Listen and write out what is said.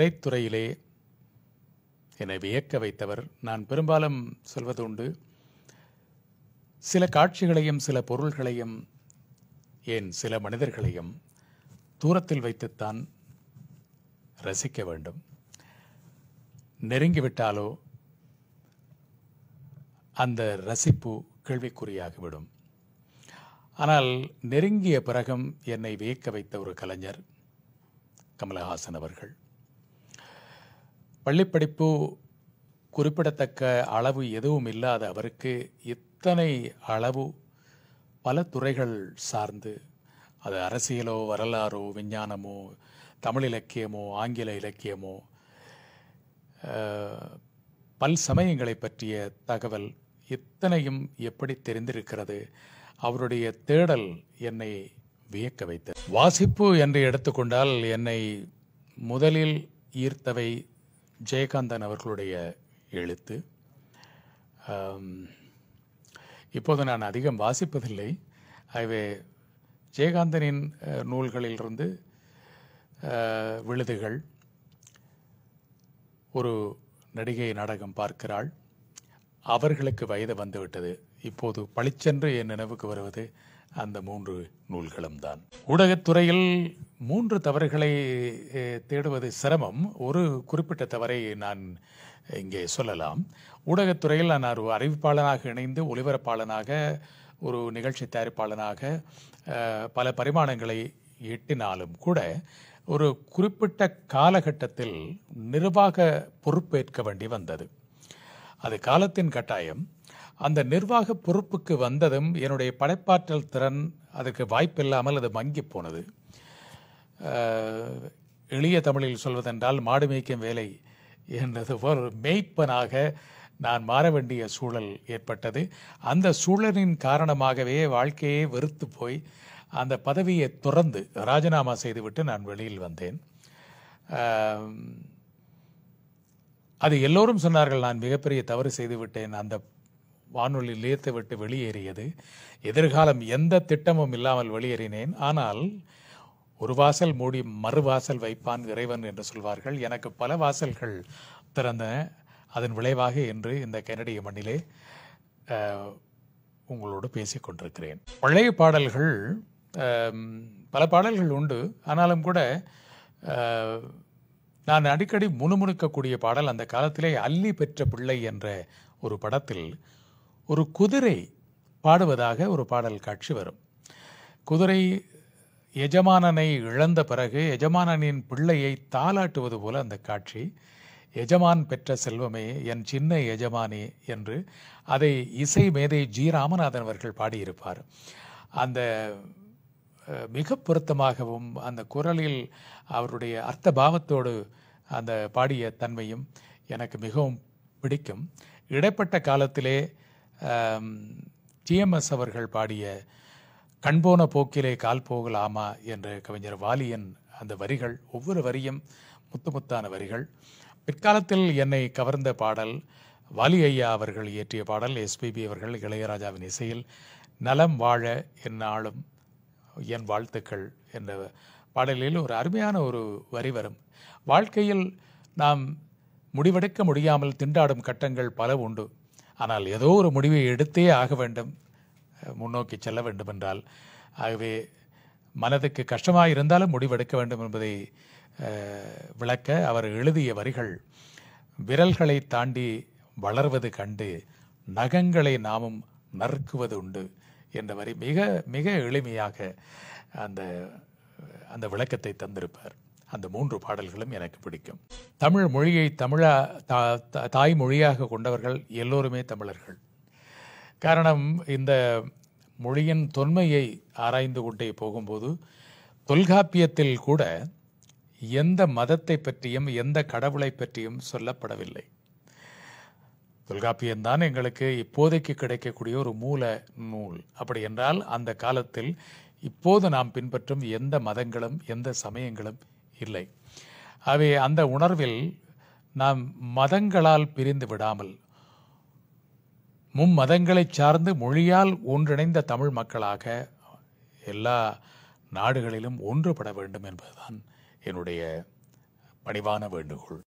திரைத்துறையிலே என்னை வியக்க வைத்தவர் நான் பெரும்பாலும் சொல்வது உண்டு சில காட்சிகளையும் சில பொருள்களையும் ஏன் சில மனிதர்களையும் தூரத்தில் வைத்துத்தான் ரசிக்க வேண்டும் நெருங்கிவிட்டாலோ அந்த ரசிப்பு கேள்விக்குறியாகிவிடும் ஆனால் நெருங்கிய பிறகும் என்னை வியக்க வைத்த ஒரு கலைஞர் கமலஹாசன் அவர்கள் பள்ளிப்படிப்பு குறிப்பிடத்தக்க அளவு எதுவும் இல்லாத அவருக்கு இத்தனை அளவு பல துறைகள் சார்ந்து அது அரசியலோ வரலாறோ விஞ்ஞானமோ தமிழ் இலக்கியமோ ஆங்கில இலக்கியமோ பல் சமயங்களை பற்றிய தகவல் இத்தனையும் எப்படி தெரிந்திருக்கிறது அவருடைய தேடல் என்னை வியக்க வைத்தது வாசிப்பு என்று எடுத்துக்கொண்டால் என்னை முதலில் ஈர்த்தவை ஜெயகாந்தன் அவர்களுடைய எழுத்து இப்போது நான் அதிகம் வாசிப்பதில்லை ஆகவே ஜெயகாந்தனின் நூல்களிலிருந்து விழுதுகள் ஒரு நடிகை நாடகம் பார்க்கிறாள் அவர்களுக்கு வயது வந்துவிட்டது இப்போது பளிச்சென்று என் நினைவுக்கு வருவது அந்த மூன்று நூல்களும் தான் ஊடகத்துறையில் மூன்று தவறுகளை தேடுவது சிரமம் ஒரு குறிப்பிட்ட தவறை நான் இங்கே சொல்லலாம் ஊடகத்துறையில் நான் ஒரு அறிவிப்பாளனாக இணைந்து ஒளிபரப்பாளனாக ஒரு நிகழ்ச்சி தயாரிப்பாளனாக பல பரிமாணங்களை எட்டினாலும் கூட ஒரு குறிப்பிட்ட காலகட்டத்தில் நிர்வாக பொறுப்பேற்க வேண்டி வந்தது அது காலத்தின் கட்டாயம் அந்த நிர்வாக பொறுப்புக்கு வந்ததும் என்னுடைய படைப்பாற்றல் திறன் அதற்கு வாய்ப்பில்லாமல் அது மங்கி போனது எளிய தமிழில் சொல்வதென்றால் மாடு மேய்க்கும் வேலை என்றது ஒரு மேய்ப்பனாக நான் மாற வேண்டிய சூழல் ஏற்பட்டது அந்த சூழலின் காரணமாகவே வாழ்க்கையே வெறுத்து போய் அந்த பதவியை துறந்து ராஜினாமா செய்துவிட்டு நான் வெளியில் வந்தேன் அது எல்லோரும் சொன்னார்கள் நான் மிகப்பெரிய தவறு செய்துவிட்டேன் அந்த வானொலி நிலையத்தை விட்டு வெளியேறியது எதிர்காலம் எந்த திட்டமும் இல்லாமல் வெளியேறினேன் ஆனால் ஒரு வாசல் மூடி மறுவாசல் வைப்பான் இறைவன் என்று சொல்வார்கள் எனக்கு பல வாசல்கள் திறந்த அதன் விளைவாக என்று இந்த கனடிய மண்ணிலே உங்களோடு பேசிக்கொண்டிருக்கிறேன் பழைய பாடல்கள் பல பாடல்கள் உண்டு ஆனாலும் கூட நான் அடிக்கடி முணுமுணுக்கக்கூடிய பாடல் அந்த காலத்திலே அல்லி பெற்ற பிள்ளை என்ற ஒரு படத்தில் ஒரு குதிரை பாடுவதாக ஒரு பாடல் காட்சி வரும் குதிரை எஜமானனை இழந்த பிறகு எஜமானனின் பிள்ளையை தாளாட்டுவது போல அந்த காட்சி எஜமான் பெற்ற செல்வமே என் சின்ன எஜமானி என்று அதை இசை மேதை ஜி ராமநாதன் அவர்கள் பாடியிருப்பார் அந்த மிக பொருத்தமாகவும் அந்த குரலில் அவருடைய அர்த்த பாவத்தோடு அந்த பாடிய தன்மையும் எனக்கு மிகவும் பிடிக்கும் இடைப்பட்ட காலத்திலே டிஎம்எஸ் அவர்கள் பாடிய கண்போன போக்கிலே கால் போகலாமா என்ற கவிஞர் வாலியன் அந்த வரிகள் ஒவ்வொரு வரியும் முத்து முத்தான வரிகள் பிற்காலத்தில் என்னை கவர்ந்த பாடல் வாலி ஐயா அவர்கள் இயற்றிய பாடல் எஸ்பிபி அவர்கள் இளையராஜாவின் இசையில் நலம் வாழ என் ஆளும் என் வாழ்த்துக்கள் என்ற பாடலில் ஒரு அருமையான ஒரு வரி வரும் வாழ்க்கையில் நாம் முடிவெடுக்க முடியாமல் திண்டாடும் கட்டங்கள் பல உண்டு ஆனால் ஏதோ ஒரு முடிவை எடுத்தே ஆக வேண்டும் முன்னோக்கி செல்ல வேண்டும் என்றால் ஆகவே மனதுக்கு கஷ்டமாக இருந்தாலும் முடிவெடுக்க வேண்டும் என்பதை விளக்க அவர் எழுதிய வரிகள் விரல்களை தாண்டி வளர்வது கண்டு நகங்களை நாமும் நறுக்குவது உண்டு என்ற வரி மிக மிக எளிமையாக அந்த அந்த விளக்கத்தை தந்திருப்பார் அந்த மூன்று பாடல்களும் எனக்கு பிடிக்கும் தமிழ் மொழியை தமிழா தாய்மொழியாக கொண்டவர்கள் எல்லோருமே தமிழர்கள் காரணம் இந்த மொழியின் தொன்மையை ஆராய்ந்து கொண்டே போகும்போது தொல்காப்பியத்தில் கூட எந்த மதத்தை பற்றியும் எந்த கடவுளை பற்றியும் சொல்லப்படவில்லை தொல்காப்பியம்தான் எங்களுக்கு இப்போதைக்கு கிடைக்கக்கூடிய ஒரு மூல நூல் அப்படி என்றால் அந்த காலத்தில் இப்போது நாம் பின்பற்றும் எந்த மதங்களும் எந்த சமயங்களும் இல்லை அவை அந்த உணர்வில் நாம் மதங்களால் பிரிந்து விடாமல் மும்மதங்களை சார்ந்து மொழியால் ஒன்றிணைந்த தமிழ் மக்களாக எல்லா நாடுகளிலும் ஒன்றுபட வேண்டும் என்பதுதான் என்னுடைய பணிவான வேண்டுகோள்